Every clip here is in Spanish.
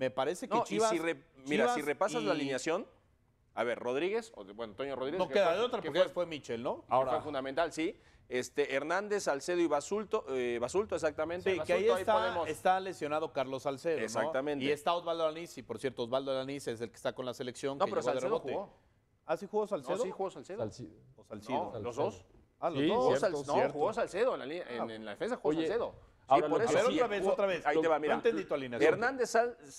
Me parece que Chivas, si Mira, si repasas la alineación, a ver, Rodríguez, o, bueno, Antonio Rodríguez. No que de otra, porque fue, Michel, ¿no? Ahora. Fue fundamental, sí. Este, Hernández, Salcedo y Basulto, eh, Basulto exactamente. que ahí, está, está, lesionado Carlos Salcedo. Exactamente. Y está Osvaldo Alanís, y por cierto, Osvaldo Alanís es el que está con la selección. No, pero Salcedo jugó. ¿Ah, sí jugó Salcedo? sí jugó Salcedo. ¿Los dos? Ah, los dos. no, jugó Salcedo en la, ah. defensa, jugó Salcedo a ver, otra vez, otra vez. Ahí te va, mira. Hernández,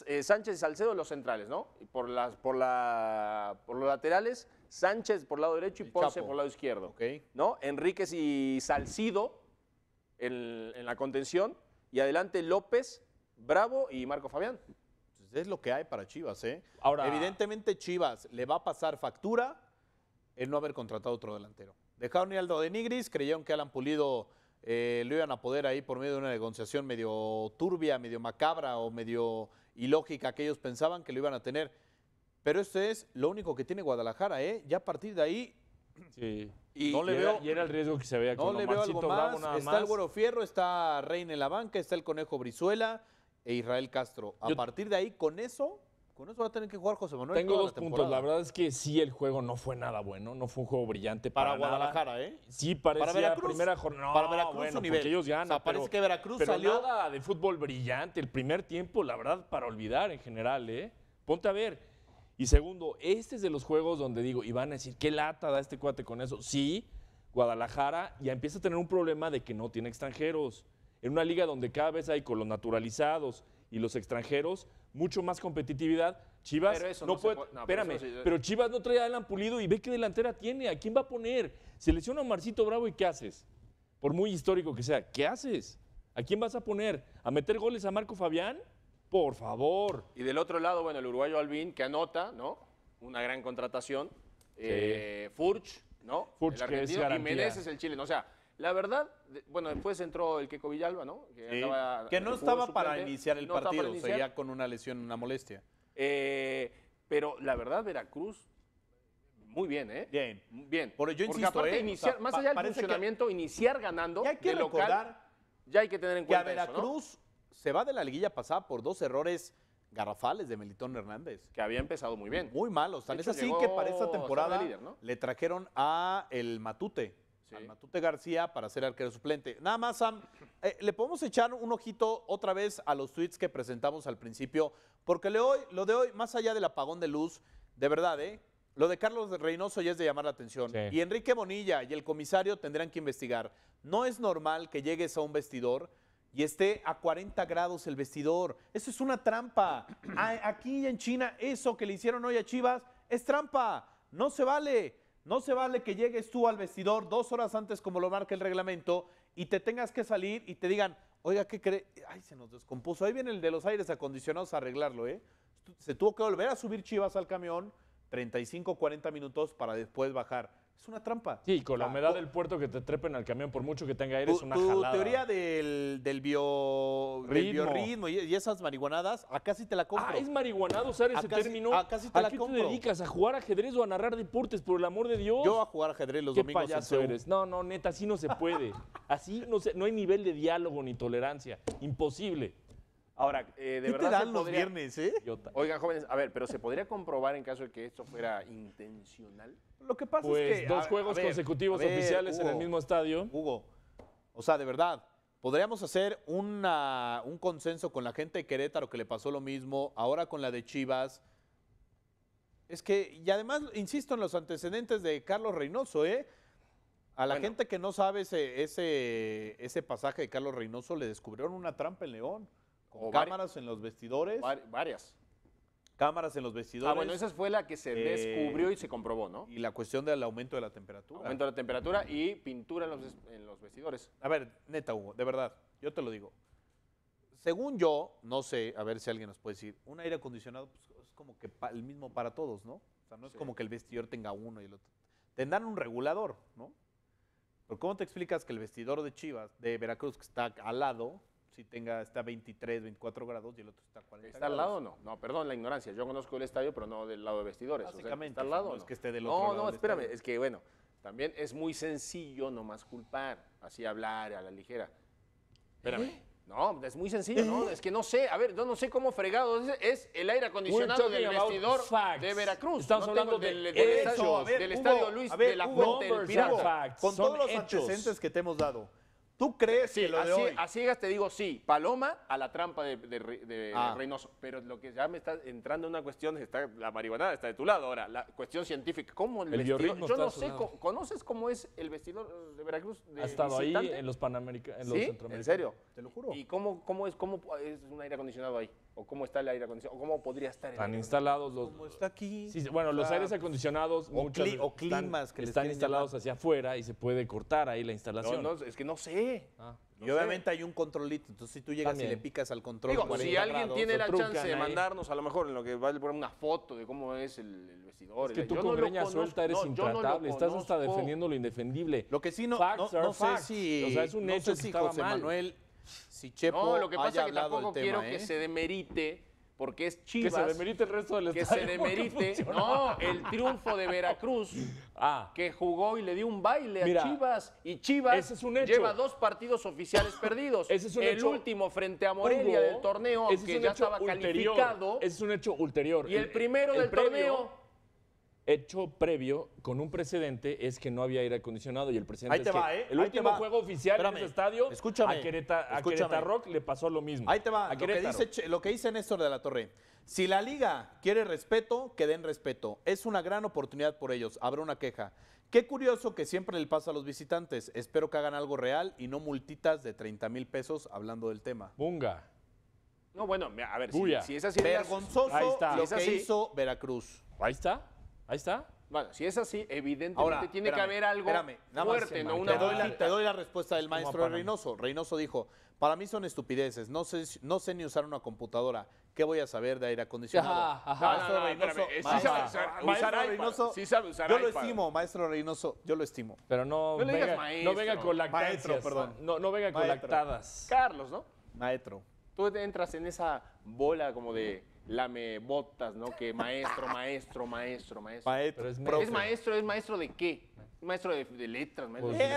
eh, Sánchez y Salcedo, los centrales, ¿no? Por, las, por, la, por los laterales, Sánchez por lado derecho y Ponce por lado izquierdo. Okay. ¿No? Enríquez y Salcido en, la contención. Y adelante López, Bravo y Marco Fabián pues es lo que hay para Chivas, ¿eh? Ahora, Evidentemente Chivas le va a pasar factura el no haber contratado otro delantero. Dejaron ir al de Nigris, creyeron que Alan Pulido eh, lo iban a poder ahí por medio de una negociación medio turbia, medio macabra o medio ilógica que ellos pensaban que lo iban a tener. Pero esto es lo único que tiene Guadalajara, ¿eh? Ya a partir de ahí. Sí. Y, no le veo, era, el riesgo que se veía No le veo algo más. está más. el Güero Fierro, está Reina en la banca, está el Conejo Brizuela e Israel Castro. A partir de ahí, con eso, eso va a tener que jugar José Manuel. Tengo dos puntos. La verdad es que sí, el juego no fue nada bueno. No fue un juego brillante para, Guadalajara, ¿eh? Sí, parecía para la primera jornada. para Veracruz, bueno, ellos ganan. parece que Veracruz salió. de fútbol brillante. El primer tiempo, la verdad, para olvidar en general, ¿eh? Ponte a ver. Y segundo, este es de los juegos donde digo, y van a decir, qué lata da este cuate con eso. Sí, Guadalajara ya empieza a tener un problema de que no tiene extranjeros. En una liga donde cada vez hay con los naturalizados, y los extranjeros, mucho más competitividad. Chivas no, puede. Eh. pero, Chivas no trae a Alan Pulido y ve qué delantera tiene, a quién va a poner. se a Marcito Bravo y ¿qué haces? Por muy histórico que sea, ¿qué haces? ¿A quién vas a poner? ¿A meter goles a Marco Fabián? Por favor. Y del otro lado, bueno, el uruguayo Albín, que anota, ¿no? Una gran contratación. Eh, Furch, ¿no? Furch, el que es es el Chile, O sea, la verdad, bueno, después entró el Queco Villalba, ¿no? Que, no estaba para iniciar el partido, iniciar. con una lesión, una molestia. Eh, pero la verdad, Veracruz, muy bien, ¿eh? Bien. Bien. eso yo insisto, ¿eh? más allá del funcionamiento, iniciar ganando hay que recordar ya hay que tener en cuenta que a Veracruz se va de la liguilla pasada por dos errores garrafales de Melitón Hernández. Que había empezado muy bien. Muy malos. tal es así que para esta temporada le trajeron a el Matute al Matute García para ser arquero suplente. Nada más, Sam, eh, le podemos echar un ojito otra vez a los tweets que presentamos al principio, porque lo de hoy, más allá del apagón de luz, de verdad, ¿eh? Lo de Carlos Reynoso ya es de llamar la atención. Y Enrique Bonilla y el comisario tendrán que investigar. No es normal que llegues a un vestidor y esté a 40 grados el vestidor. Eso es una trampa. Aquí en China, eso que le hicieron hoy a Chivas es trampa. No se vale. No se vale que llegues tú al vestidor dos horas antes como lo marca el reglamento y te tengas que salir y te digan, oiga, ¿qué cree? Ay, se nos descompuso. Ahí viene el de los aires acondicionados a arreglarlo, ¿eh? Se tuvo que volver a subir Chivas al camión 35, 40 minutos para después bajar. Es una trampa. Sí, con la ah, humedad del puerto que te trepen al camión, por mucho que tenga aire, es una tu teoría del, del, bio, biorritmo y, esas marihuanadas, acá sí te la compro. Ah, es marihuanado usar ese término. te ¿A te dedicas? ¿A jugar ajedrez o a narrar deportes? Por el amor de Dios. Yo a jugar ajedrez los domingos No, no, neta, así no se puede. Así no, se, no hay nivel de diálogo ni tolerancia. Imposible. Ahora, eh, de verdad. Te dan los viernes, ¿eh? Oigan, jóvenes, a ver, pero ¿se podría comprobar en caso de que esto fuera intencional? Lo que pasa es pues, que. Dos juegos consecutivos oficiales en el mismo estadio. Hugo, o sea, de verdad, podríamos hacer un consenso con la gente de Querétaro que le pasó lo mismo, ahora con la de Chivas. Es que, y además, insisto en los antecedentes de Carlos Reynoso, ¿eh? A la gente que no sabe ese, ese, ese pasaje de Carlos Reynoso le descubrieron una trampa en León cámaras en los vestidores. Varias. Cámaras en los vestidores. Ah, bueno, esa fue la que se eh, descubrió y se comprobó, ¿no? Y la cuestión del aumento de la temperatura. Aumento de la temperatura y pintura en los, en vestidores. A ver, neta, Hugo, de verdad, yo te lo digo. Según yo, no sé, a ver si alguien nos puede decir, un aire acondicionado pues, es como que el mismo para todos, ¿no? O sea, no es como que el vestidor tenga uno y el otro. Tendrán un regulador, ¿no? Pero ¿cómo te explicas que el vestidor de Chivas, de Veracruz, que está al lado, si tenga, está 23, 24 grados y el otro está a 40 ¿Está al lado o no? No, perdón la ignorancia. Yo conozco el estadio, pero no del lado de vestidores. Básicamente. ¿Está al lado? No, es que esté del otro lado. No, no, espérame. Es que, bueno, también es muy sencillo nomás culpar, así hablar a la ligera. Espérame. ¿Eh? No, es muy sencillo, ¿no? ¿Eh? Es que no sé, a ver, yo no sé cómo fregado es, el aire acondicionado del vestidor de Veracruz. Estamos hablando del, estadio, del estadio Luis de la Fuente del Pirata. Con todos los antecedentes que te hemos dado, ¿Tú crees sí, lo A ciegas te digo sí, Paloma a la trampa de, ah. Reynoso. Pero lo que ya me está entrando en una cuestión, está, la marihuana está de tu lado ahora, la cuestión científica. ¿Cómo el, vestido? Yo no sé, ¿conoces cómo es el vestido de Veracruz? ha estado ahí en los Panamericanos, en ¿En serio? Te lo juro. ¿Y cómo, es, cómo es un aire acondicionado ahí? o cómo está el aire acondicionado, o cómo podría estar el aire instalados los... está aquí. bueno, los aires acondicionados o, o climas están, que están instalados hacia afuera y se puede cortar ahí la instalación. es que no sé. Ah, y obviamente hay un controlito, entonces si tú llegas y le picas al control... Digo, si alguien tiene la chance de mandarnos, a lo mejor en lo que va a poner una foto de cómo es el, vestidor... Es que tú con greña suelta eres intratable, estás hasta defendiendo lo indefendible. Lo que sí no, sé si... O sea, es un hecho que estaba si Chepo No, lo que pasa es que tampoco quiero que ¿eh? se demerite porque es Chivas. Que se demerite el resto del Que se demerite, el triunfo de Veracruz, ah. que jugó y le dio un baile a Chivas, y Chivas lleva dos partidos oficiales perdidos. el último frente a Morelia del torneo, que ya estaba calificado. Ese es un hecho ulterior. Y el, primero del torneo hecho previo con un precedente es que no había aire acondicionado y el presidente Ahí te va, ¿eh? el último juego oficial en ese estadio a Querétaro le pasó lo mismo. Ahí te va, lo que, dice, Néstor de la Torre. Si la liga quiere respeto, que den respeto. Es una gran oportunidad por ellos. Habrá una queja. Qué curioso que siempre le pasa a los visitantes. Espero que hagan algo real y no multitas de 30 mil pesos hablando del tema. Bunga. No, bueno, a ver, si, es así. Vergonzoso lo que hizo Veracruz. Ahí está. Ahí está. Bueno, si es así, evidentemente tiene que haber algo espérame, ¿no? Una te, doy la, te, doy la, respuesta del maestro Reynoso. Reynoso dijo, para mí son estupideces, no sé, no sé ni usar una computadora. ¿Qué voy a saber de aire acondicionado? Maestro Reynoso, maestro Reynoso, sí sabe usar yo lo estimo, maestro Reynoso, yo lo estimo. Pero no, no venga, maestro, no con maestro, perdón. No, venga con lactadas. Carlos, ¿no? Maestro. Tú entras en esa bola como de lame botas, ¿no? Que maestro, maestro, maestro, maestro. Maestro, es maestro. ¿Es maestro, maestro de qué? Maestro de, letras, maestro de pues,